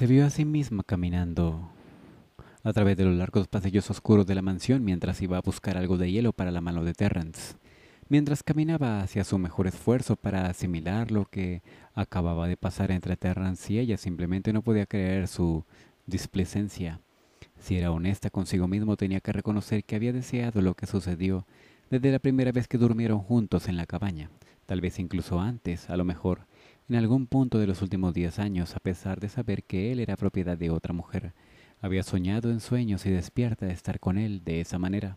Se vio a sí misma caminando a través de los largos pasillos oscuros de la mansión mientras iba a buscar algo de hielo para la mano de Terrance. Mientras caminaba hacia su mejor esfuerzo para asimilar lo que acababa de pasar entre Terrance y ella, simplemente no podía creer su displicencia. Si era honesta consigo mismo, tenía que reconocer que había deseado lo que sucedió desde la primera vez que durmieron juntos en la cabaña, tal vez incluso antes, a lo mejor en algún punto de los últimos diez años, a pesar de saber que él era propiedad de otra mujer. Había soñado en sueños y despierta de estar con él de esa manera.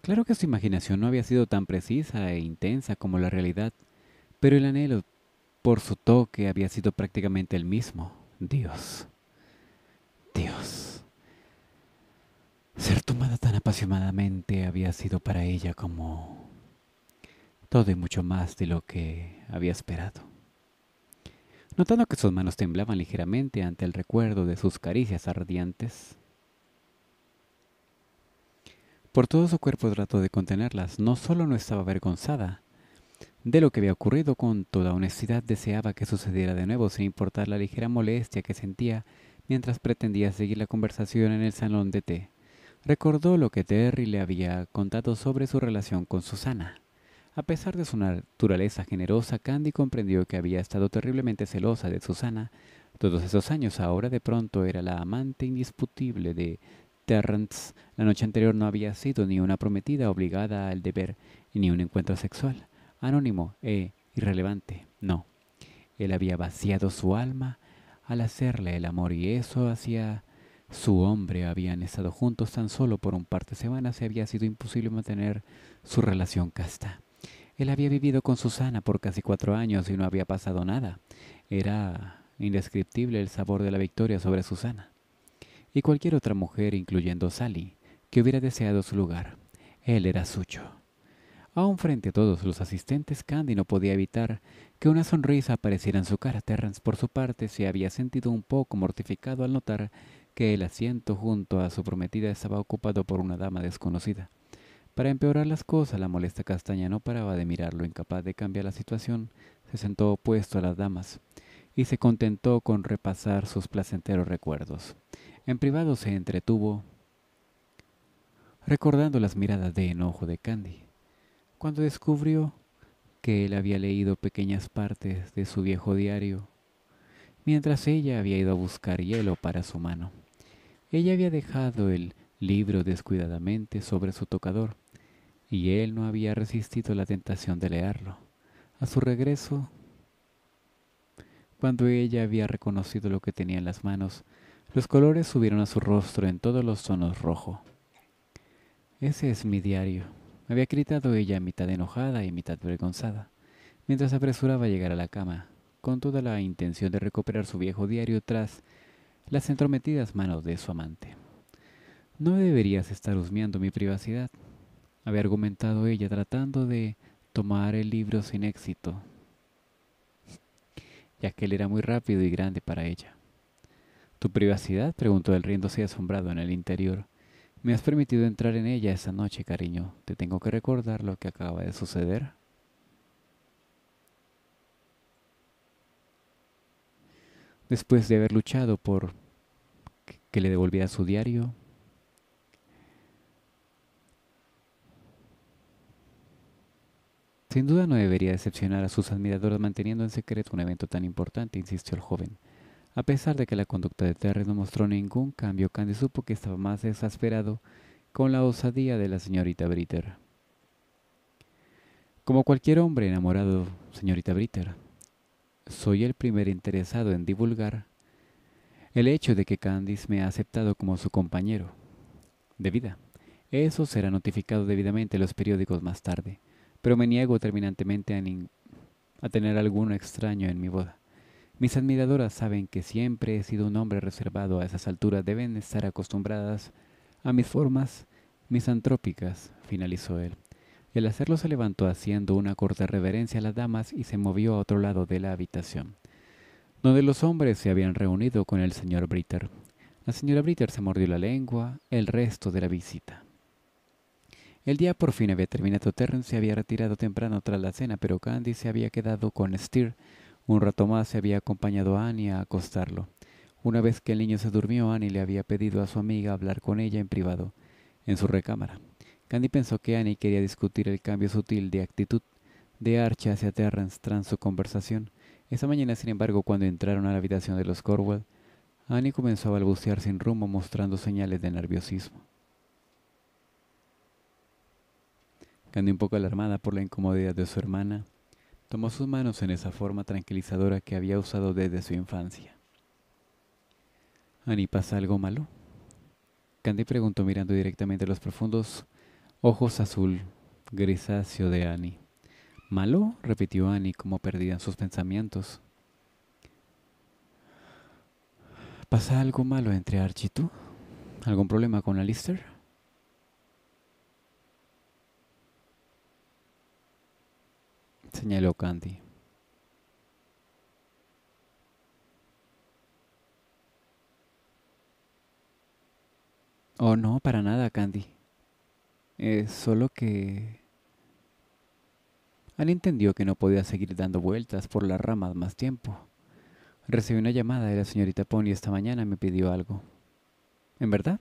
Claro que su imaginación no había sido tan precisa e intensa como la realidad, pero el anhelo por su toque había sido prácticamente el mismo. Dios. Dios. Ser tomada tan apasionadamente había sido para ella como todo y mucho más de lo que había esperado notando que sus manos temblaban ligeramente ante el recuerdo de sus caricias ardientes. Por todo su cuerpo trató de contenerlas. No solo no estaba avergonzada de lo que había ocurrido, con toda honestidad deseaba que sucediera de nuevo, sin importar la ligera molestia que sentía mientras pretendía seguir la conversación en el salón de té. Recordó lo que Terry le había contado sobre su relación con Susana. A pesar de su naturaleza generosa, Candy comprendió que había estado terriblemente celosa de Susana todos esos años. Ahora de pronto era la amante indiscutible de Terrence. La noche anterior no había sido ni una prometida obligada al deber, ni un encuentro sexual. Anónimo e irrelevante. No. Él había vaciado su alma al hacerle el amor y eso hacía su hombre. Habían estado juntos tan solo por un par de semanas y había sido imposible mantener su relación casta. Él había vivido con Susana por casi cuatro años y no había pasado nada. Era indescriptible el sabor de la victoria sobre Susana. Y cualquier otra mujer, incluyendo Sally, que hubiera deseado su lugar. Él era suyo. Aún frente a todos los asistentes, Candy no podía evitar que una sonrisa apareciera en su cara. Terrence, por su parte, se había sentido un poco mortificado al notar que el asiento junto a su prometida estaba ocupado por una dama desconocida. Para empeorar las cosas, la molesta castaña no paraba de mirarlo, incapaz de cambiar la situación, se sentó opuesto a las damas y se contentó con repasar sus placenteros recuerdos. En privado se entretuvo recordando las miradas de enojo de Candy, cuando descubrió que él había leído pequeñas partes de su viejo diario, mientras ella había ido a buscar hielo para su mano. Ella había dejado el libro descuidadamente sobre su tocador, y él no había resistido la tentación de leerlo. A su regreso, cuando ella había reconocido lo que tenía en las manos, los colores subieron a su rostro en todos los tonos rojo. Ese es mi diario, había gritado ella mitad enojada y mitad vergonzada, mientras apresuraba a llegar a la cama, con toda la intención de recuperar su viejo diario tras las entrometidas manos de su amante. No deberías estar husmeando mi privacidad, había argumentado ella tratando de tomar el libro sin éxito, ya que él era muy rápido y grande para ella. ¿Tu privacidad? preguntó él riéndose asombrado en el interior. Me has permitido entrar en ella esa noche, cariño. Te tengo que recordar lo que acaba de suceder. Después de haber luchado por que le devolviera su diario, Sin duda no debería decepcionar a sus admiradores manteniendo en secreto un evento tan importante, insistió el joven. A pesar de que la conducta de Terry no mostró ningún cambio, Candy supo que estaba más exasperado con la osadía de la señorita Britter. Como cualquier hombre enamorado, señorita Britter, soy el primer interesado en divulgar el hecho de que Candice me ha aceptado como su compañero de vida. Eso será notificado debidamente en los periódicos más tarde pero me niego terminantemente a, a tener alguno extraño en mi boda. Mis admiradoras saben que siempre he sido un hombre reservado a esas alturas, deben estar acostumbradas a mis formas misantrópicas, finalizó él. El hacerlo se levantó haciendo una corta reverencia a las damas y se movió a otro lado de la habitación, donde los hombres se habían reunido con el señor Britter. La señora Britter se mordió la lengua el resto de la visita. El día por fin había terminado. Terrence se había retirado temprano tras la cena, pero Candy se había quedado con Steer. Un rato más se había acompañado a Annie a acostarlo. Una vez que el niño se durmió, Annie le había pedido a su amiga hablar con ella en privado, en su recámara. Candy pensó que Annie quería discutir el cambio sutil de actitud de Archie hacia Terrence tras su conversación. Esa mañana, sin embargo, cuando entraron a la habitación de los Corwell, Annie comenzó a balbucear sin rumbo mostrando señales de nerviosismo. Candy, un poco alarmada por la incomodidad de su hermana, tomó sus manos en esa forma tranquilizadora que había usado desde su infancia. ¿Ani pasa algo malo? Candy preguntó mirando directamente los profundos ojos azul grisáceo de Annie. ¿Malo? repitió Annie como perdida en sus pensamientos. ¿Pasa algo malo entre Archie y tú? ¿Algún problema con Alistair? señaló Candy. Oh, no, para nada, Candy. Es solo que... Annie entendió que no podía seguir dando vueltas por las ramas más tiempo. Recibí una llamada de la señorita Pony esta mañana y me pidió algo. ¿En verdad?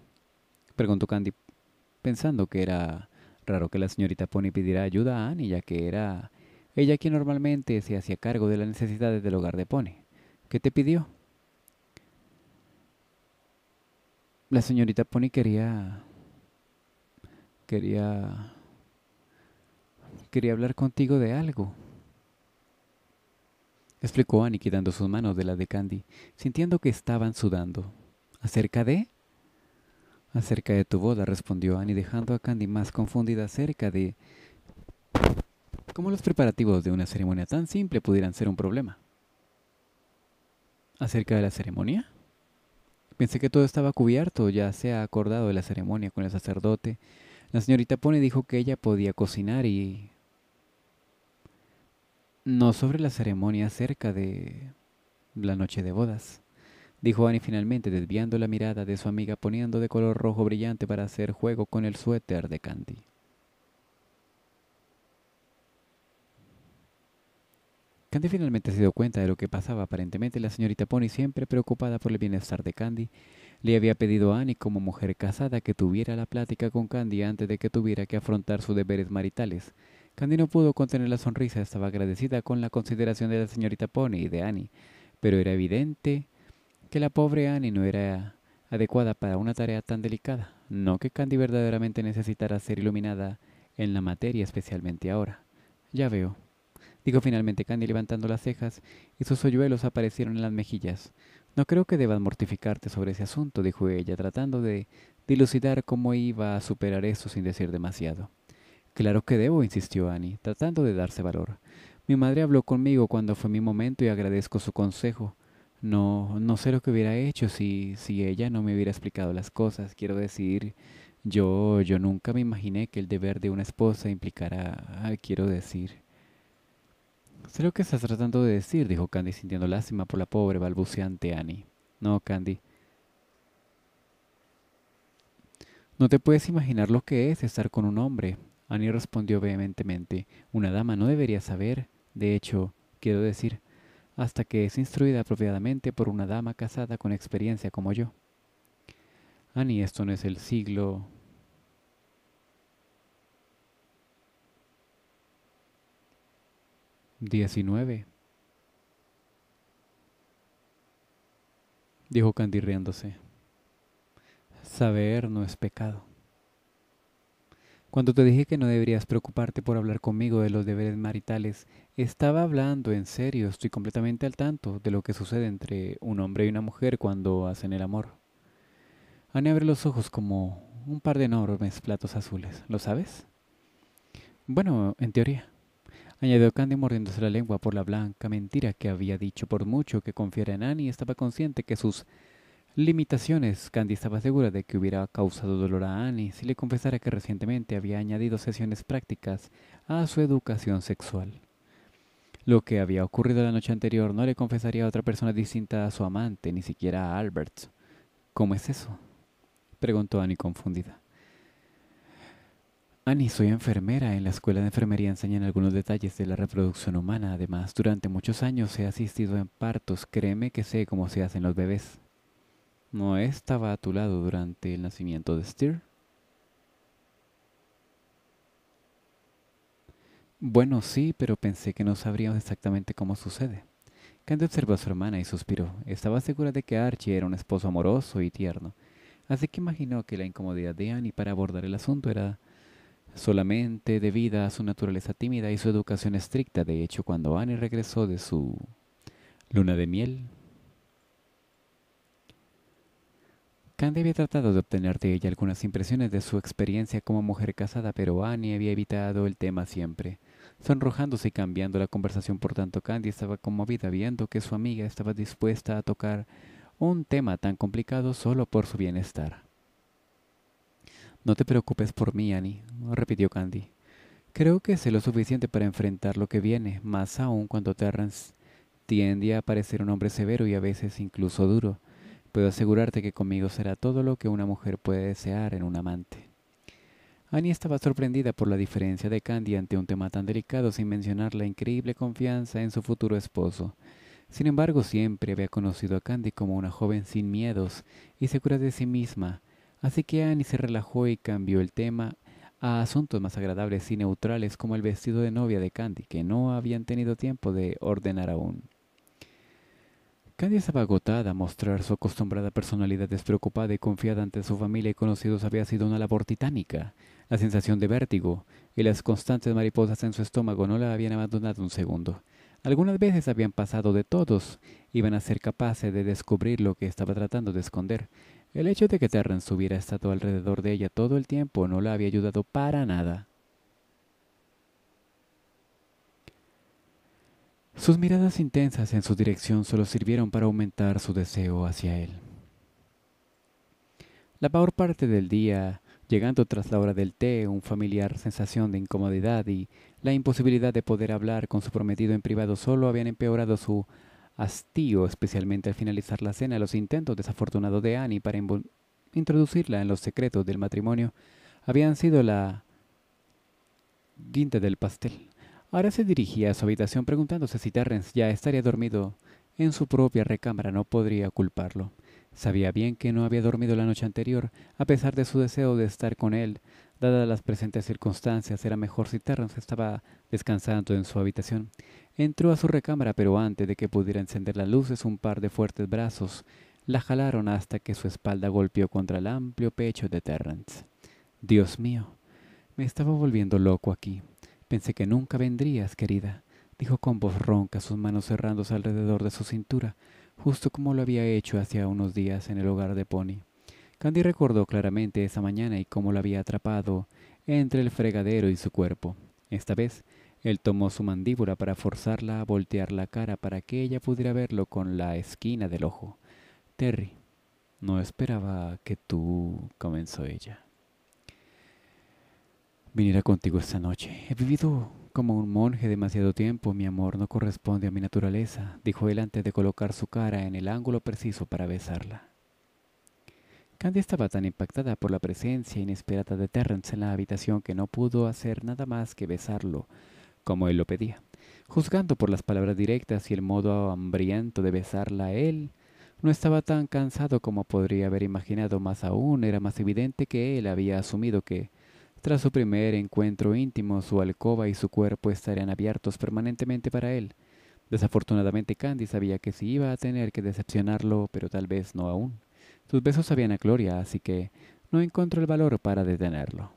Preguntó Candy, pensando que era raro que la señorita Pony pidiera ayuda a Annie, ya que era ella quien normalmente se hacía cargo de las necesidades del hogar de Pony. ¿Qué te pidió? La señorita Pony quería... Quería... Quería hablar contigo de algo. Explicó Annie quitando sus manos de la de Candy, sintiendo que estaban sudando. ¿Acerca de? Acerca de tu boda, respondió Annie, dejando a Candy más confundida acerca de ¿Cómo los preparativos de una ceremonia tan simple pudieran ser un problema? ¿Acerca de la ceremonia? Pensé que todo estaba cubierto, ya se ha acordado de la ceremonia con el sacerdote. La señorita Pone dijo que ella podía cocinar y... No sobre la ceremonia acerca de... la noche de bodas, dijo Annie finalmente, desviando la mirada de su amiga poniendo de color rojo brillante para hacer juego con el suéter de Candy. Candy finalmente se dio cuenta de lo que pasaba. Aparentemente la señorita Pony, siempre preocupada por el bienestar de Candy, le había pedido a Annie como mujer casada que tuviera la plática con Candy antes de que tuviera que afrontar sus deberes maritales. Candy no pudo contener la sonrisa, estaba agradecida con la consideración de la señorita Pony y de Annie, pero era evidente que la pobre Annie no era adecuada para una tarea tan delicada, no que Candy verdaderamente necesitara ser iluminada en la materia, especialmente ahora. Ya veo, dijo finalmente Candy levantando las cejas, y sus hoyuelos aparecieron en las mejillas. No creo que debas mortificarte sobre ese asunto, dijo ella, tratando de dilucidar cómo iba a superar eso sin decir demasiado. Claro que debo, insistió Annie, tratando de darse valor. Mi madre habló conmigo cuando fue mi momento y agradezco su consejo. No, no sé lo que hubiera hecho si, si ella no me hubiera explicado las cosas. Quiero decir, yo, yo nunca me imaginé que el deber de una esposa implicara, ah, quiero decir. Sé lo que estás tratando de decir, dijo Candy sintiendo lástima por la pobre balbuceante Annie. No, Candy. No te puedes imaginar lo que es estar con un hombre. Annie respondió vehementemente. Una dama no debería saber. De hecho, quiero decir, hasta que es instruida apropiadamente por una dama casada con experiencia como yo. Annie, esto no es el siglo 19. Dijo Candy riéndose. Saber no es pecado. Cuando te dije que no deberías preocuparte por hablar conmigo de los deberes maritales, estaba hablando en serio, estoy completamente al tanto de lo que sucede entre un hombre y una mujer cuando hacen el amor. Ana abre los ojos como un par de enormes platos azules, ¿lo sabes? Bueno, en teoría añadió Candy mordiéndose la lengua por la blanca mentira que había dicho. Por mucho que confiara en Annie, estaba consciente que sus limitaciones, Candy estaba segura de que hubiera causado dolor a Annie si le confesara que recientemente había añadido sesiones prácticas a su educación sexual. Lo que había ocurrido la noche anterior no le confesaría a otra persona distinta a su amante, ni siquiera a Albert. ¿Cómo es eso? preguntó Annie confundida. Annie, ah, soy enfermera. En la escuela de enfermería enseñan algunos detalles de la reproducción humana. Además, durante muchos años he asistido en partos. Créeme que sé cómo se hacen los bebés. ¿No estaba a tu lado durante el nacimiento de Stir Bueno, sí, pero pensé que no sabríamos exactamente cómo sucede. Candy observó a su hermana y suspiró. Estaba segura de que Archie era un esposo amoroso y tierno, así que imaginó que la incomodidad de Annie para abordar el asunto era solamente debida a su naturaleza tímida y su educación estricta. De hecho, cuando Annie regresó de su luna de miel, Candy había tratado de obtener de ella algunas impresiones de su experiencia como mujer casada, pero Annie había evitado el tema siempre, sonrojándose y cambiando la conversación. Por tanto, Candy estaba conmovida viendo que su amiga estaba dispuesta a tocar un tema tan complicado solo por su bienestar. No te preocupes por mí, Annie, repitió Candy. Creo que sé lo suficiente para enfrentar lo que viene, más aún cuando Terrence tiende a parecer un hombre severo y a veces incluso duro. Puedo asegurarte que conmigo será todo lo que una mujer puede desear en un amante. Annie estaba sorprendida por la diferencia de Candy ante un tema tan delicado sin mencionar la increíble confianza en su futuro esposo. Sin embargo, siempre había conocido a Candy como una joven sin miedos y segura de sí misma, Así que Annie se relajó y cambió el tema a asuntos más agradables y neutrales como el vestido de novia de Candy, que no habían tenido tiempo de ordenar aún. Candy estaba agotada a mostrar su acostumbrada personalidad despreocupada y confiada ante su familia y conocidos había sido una labor titánica. La sensación de vértigo y las constantes mariposas en su estómago no la habían abandonado un segundo. Algunas veces habían pasado de todos, iban a ser capaces de descubrir lo que estaba tratando de esconder, el hecho de que Terrence hubiera estado alrededor de ella todo el tiempo no la había ayudado para nada. Sus miradas intensas en su dirección solo sirvieron para aumentar su deseo hacia él. La mayor parte del día, llegando tras la hora del té, un familiar sensación de incomodidad y la imposibilidad de poder hablar con su prometido en privado solo habían empeorado su hastío, especialmente al finalizar la cena, los intentos desafortunados de Annie para introducirla en los secretos del matrimonio habían sido la guinda del pastel. Ahora se dirigía a su habitación preguntándose si Terrence ya estaría dormido en su propia recámara. No podría culparlo. Sabía bien que no había dormido la noche anterior, a pesar de su deseo de estar con él. Dadas las presentes circunstancias, era mejor si Terrence estaba descansando en su habitación. Entró a su recámara, pero antes de que pudiera encender las luces, un par de fuertes brazos la jalaron hasta que su espalda golpeó contra el amplio pecho de Terrence. Dios mío, me estaba volviendo loco aquí. Pensé que nunca vendrías, querida, dijo con voz ronca, sus manos cerrándose alrededor de su cintura, justo como lo había hecho hacía unos días en el hogar de Pony. Candy recordó claramente esa mañana y cómo lo había atrapado entre el fregadero y su cuerpo. Esta vez él tomó su mandíbula para forzarla a voltear la cara para que ella pudiera verlo con la esquina del ojo. Terry, no esperaba que tú, comenzó ella, viniera contigo esta noche. He vivido como un monje demasiado tiempo. Mi amor no corresponde a mi naturaleza, dijo él antes de colocar su cara en el ángulo preciso para besarla. Candy estaba tan impactada por la presencia inesperada de Terrence en la habitación que no pudo hacer nada más que besarlo como él lo pedía. Juzgando por las palabras directas y el modo hambriento de besarla a él, no estaba tan cansado como podría haber imaginado, más aún era más evidente que él había asumido que, tras su primer encuentro íntimo, su alcoba y su cuerpo estarían abiertos permanentemente para él. Desafortunadamente Candy sabía que si iba a tener que decepcionarlo, pero tal vez no aún. Sus besos sabían a Gloria, así que no encontró el valor para detenerlo.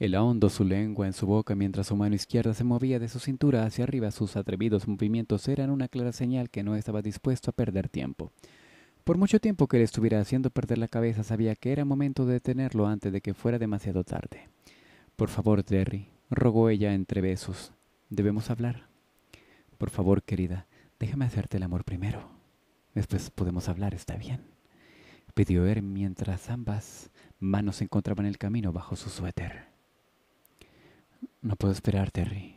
El hondo su lengua en su boca mientras su mano izquierda se movía de su cintura hacia arriba. Sus atrevidos movimientos eran una clara señal que no estaba dispuesto a perder tiempo. Por mucho tiempo que le estuviera haciendo perder la cabeza, sabía que era momento de detenerlo antes de que fuera demasiado tarde. Por favor, Terry, rogó ella entre besos. ¿Debemos hablar? Por favor, querida, déjame hacerte el amor primero. Después podemos hablar, está bien. Pidió él mientras ambas manos se encontraban el camino bajo su suéter. No puedo esperar, Terry.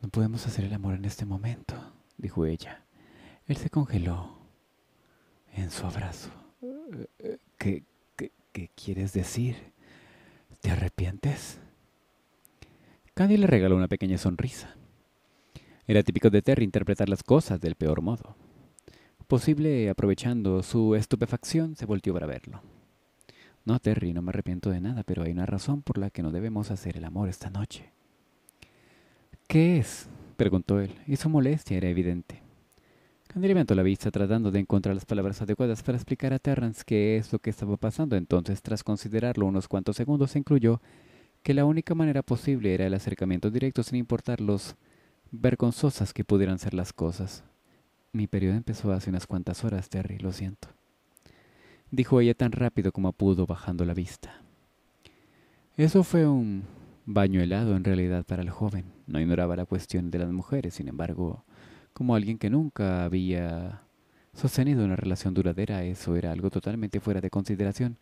No podemos hacer el amor en este momento, dijo ella. Él se congeló en su abrazo. ¿Qué, qué, quieres decir? ¿Te arrepientes? Candy le regaló una pequeña sonrisa. Era típico de Terry interpretar las cosas del peor modo. Posible, aprovechando su estupefacción, se volvió para verlo. No, Terry, no me arrepiento de nada, pero hay una razón por la que no debemos hacer el amor esta noche. ¿Qué es? preguntó él, y su molestia era evidente. Candy levantó la vista tratando de encontrar las palabras adecuadas para explicar a Terrance qué es lo que estaba pasando, entonces tras considerarlo unos cuantos segundos incluyó que la única manera posible era el acercamiento directo sin importar los vergonzosas que pudieran ser las cosas. Mi periodo empezó hace unas cuantas horas, Terry, lo siento dijo ella tan rápido como pudo bajando la vista. Eso fue un baño helado en realidad para el joven. No ignoraba la cuestión de las mujeres, sin embargo, como alguien que nunca había sostenido una relación duradera, eso era algo totalmente fuera de consideración.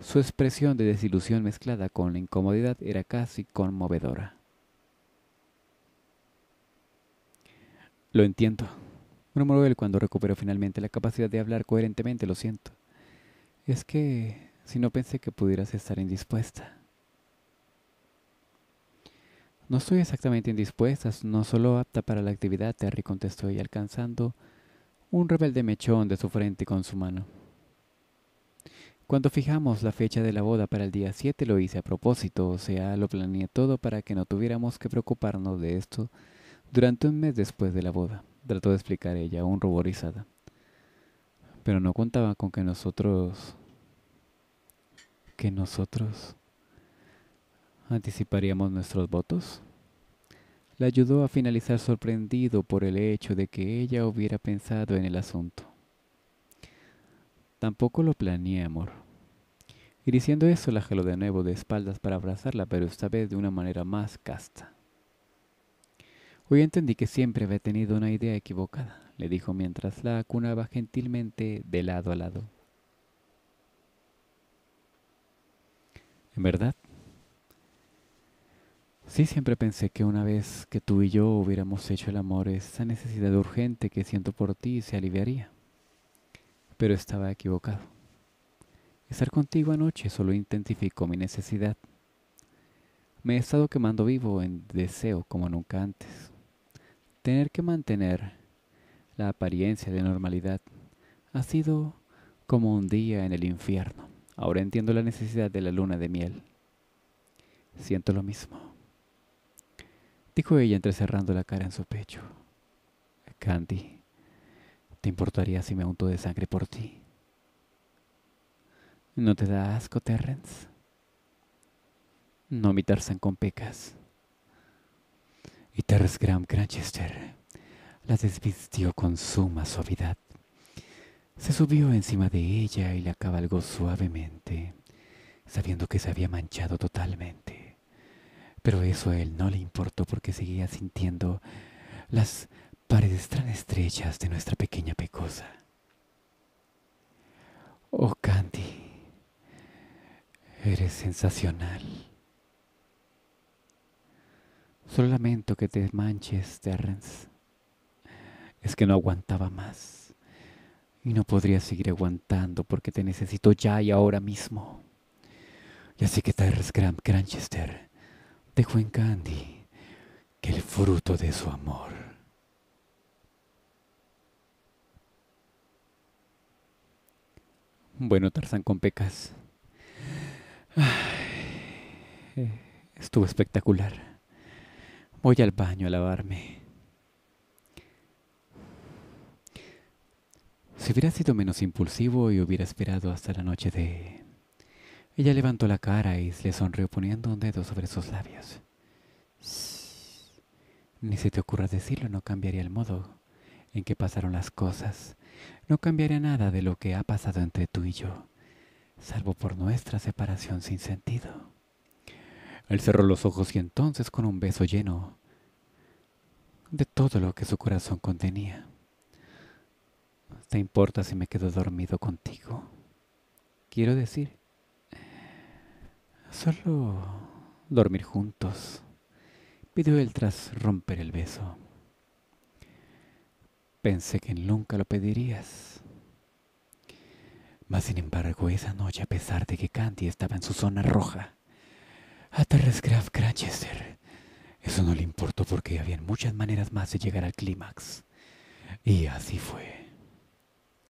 Su expresión de desilusión mezclada con la incomodidad era casi conmovedora. Lo entiendo, murmuró él cuando recuperó finalmente la capacidad de hablar coherentemente, lo siento. Es que si no pensé que pudieras estar indispuesta. No estoy exactamente indispuesta, no solo apta para la actividad, Terry contestó y alcanzando un rebelde mechón de su frente con su mano. Cuando fijamos la fecha de la boda para el día 7 lo hice a propósito, o sea, lo planeé todo para que no tuviéramos que preocuparnos de esto durante un mes después de la boda, trató de explicar ella, aún ruborizada. Pero no contaba con que nosotros que nosotros anticiparíamos nuestros votos? La ayudó a finalizar sorprendido por el hecho de que ella hubiera pensado en el asunto. Tampoco lo planeé, amor. Y diciendo eso, la jaló de nuevo de espaldas para abrazarla, pero esta vez de una manera más casta. Hoy entendí que siempre había tenido una idea equivocada, le dijo mientras la acunaba gentilmente de lado a lado. ¿En verdad? Sí, siempre pensé que una vez que tú y yo hubiéramos hecho el amor, esa necesidad urgente que siento por ti se aliviaría. Pero estaba equivocado. Estar contigo anoche solo intensificó mi necesidad. Me he estado quemando vivo en deseo como nunca antes. Tener que mantener la apariencia de normalidad ha sido como un día en el infierno. Ahora entiendo la necesidad de la luna de miel. Siento lo mismo. Dijo ella entrecerrando la cara en su pecho. Candy, ¿te importaría si me unto de sangre por ti? ¿No te da asco, Terrence? No mi Tarzan con pecas. Y Terrence Graham Cranchester las desvistió con suma suavidad. Se subió encima de ella y la cabalgó suavemente, sabiendo que se había manchado totalmente. Pero eso a él no le importó porque seguía sintiendo las paredes tan estrechas de nuestra pequeña pecosa. Oh, Candy, eres sensacional. Solo lamento que te manches, Terrence. Es que no aguantaba más. Y no podría seguir aguantando porque te necesito ya y ahora mismo. Y así que Tarzán Granchester Cranchester dejó en Candy que el fruto de su amor Bueno, Tarzán con pecas. estuvo espectacular. Voy al baño a lavarme. Si hubiera sido menos impulsivo y hubiera esperado hasta la noche de... Ella levantó la cara y le sonrió poniendo un dedo sobre sus labios. Ni se te ocurra decirlo, no cambiaría el modo en que pasaron las cosas. No cambiaría nada de lo que ha pasado entre tú y yo, salvo por nuestra separación sin sentido. Él cerró los ojos y entonces con un beso lleno de todo lo que su corazón contenía te importa si me quedo dormido contigo? Quiero decir, eh, solo dormir juntos, pidió él tras romper el beso. Pensé que nunca lo pedirías. Mas sin embargo, esa noche, a pesar de que Candy estaba en su zona roja, a Graf Cranchester, eso no le importó porque había muchas maneras más de llegar al clímax. Y así fue.